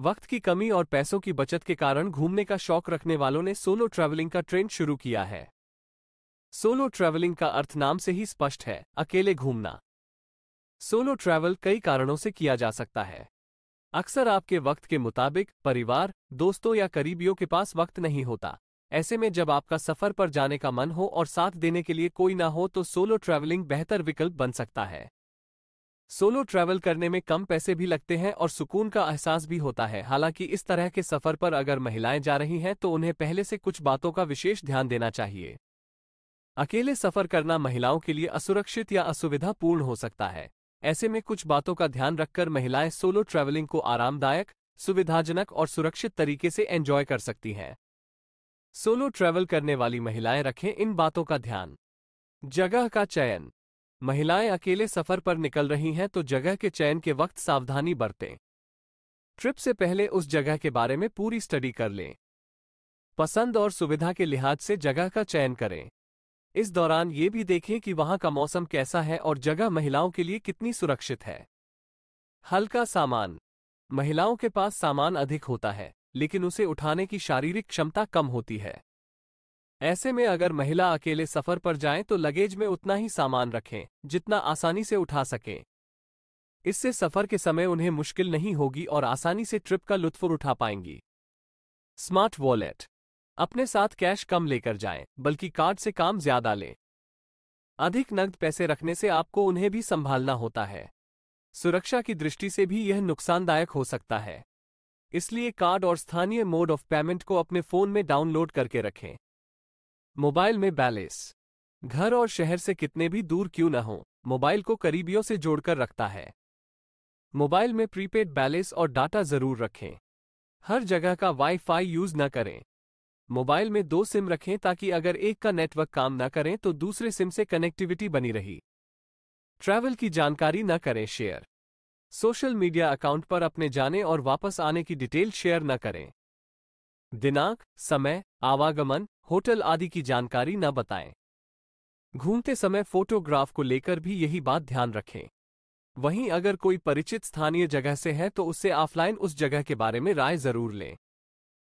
वक्त की कमी और पैसों की बचत के कारण घूमने का शौक रखने वालों ने सोलो ट्रैवलिंग का ट्रेंड शुरू किया है सोलो ट्रैवलिंग का अर्थ नाम से ही स्पष्ट है अकेले घूमना सोलो ट्रैवल कई कारणों से किया जा सकता है अक्सर आपके वक्त के मुताबिक परिवार दोस्तों या करीबियों के पास वक्त नहीं होता ऐसे में जब आपका सफर पर जाने का मन हो और साथ देने के लिए कोई ना हो तो सोलो ट्रैवलिंग बेहतर विकल्प बन सकता है सोलो ट्रैवल करने में कम पैसे भी लगते हैं और सुकून का एहसास भी होता है हालांकि इस तरह के सफर पर अगर महिलाएं जा रही हैं तो उन्हें पहले से कुछ बातों का विशेष ध्यान देना चाहिए अकेले सफर करना महिलाओं के लिए असुरक्षित या असुविधापूर्ण हो सकता है ऐसे में कुछ बातों का ध्यान रखकर महिलाएं सोलो ट्रैवलिंग को आरामदायक सुविधाजनक और सुरक्षित तरीके से एंजॉय कर सकती हैं सोलो ट्रैवल करने वाली महिलाएं रखें इन बातों का ध्यान जगह का चयन महिलाएं अकेले सफर पर निकल रही हैं तो जगह के चयन के वक्त सावधानी बरतें ट्रिप से पहले उस जगह के बारे में पूरी स्टडी कर लें पसंद और सुविधा के लिहाज से जगह का चयन करें इस दौरान ये भी देखें कि वहां का मौसम कैसा है और जगह महिलाओं के लिए कितनी सुरक्षित है हल्का सामान महिलाओं के पास सामान अधिक होता है लेकिन उसे उठाने की शारीरिक क्षमता कम होती है ऐसे में अगर महिला अकेले सफर पर जाएं तो लगेज में उतना ही सामान रखें जितना आसानी से उठा सकें इससे सफर के समय उन्हें मुश्किल नहीं होगी और आसानी से ट्रिप का लुत्फ उठा पाएंगी स्मार्ट वॉलेट अपने साथ कैश कम लेकर जाएं, बल्कि कार्ड से काम ज्यादा लें अधिक नकद पैसे रखने से आपको उन्हें भी संभालना होता है सुरक्षा की दृष्टि से भी यह नुकसानदायक हो सकता है इसलिए कार्ड और स्थानीय मोड ऑफ पेमेंट को अपने फोन में डाउनलोड करके रखें मोबाइल में बैलेंस घर और शहर से कितने भी दूर क्यों ना हो मोबाइल को करीबियों से जोड़कर रखता है मोबाइल में प्रीपेड बैलेंस और डाटा जरूर रखें हर जगह का वाईफाई यूज न करें मोबाइल में दो सिम रखें ताकि अगर एक का नेटवर्क काम न करें तो दूसरे सिम से कनेक्टिविटी बनी रही ट्रैवल की जानकारी न करें शेयर सोशल मीडिया अकाउंट पर अपने जाने और वापस आने की डिटेल शेयर न करें दिनांक समय आवागमन होटल आदि की जानकारी न बताएं घूमते समय फोटोग्राफ को लेकर भी यही बात ध्यान रखें वहीं अगर कोई परिचित स्थानीय जगह से है तो उससे ऑफलाइन उस जगह के बारे में राय जरूर लें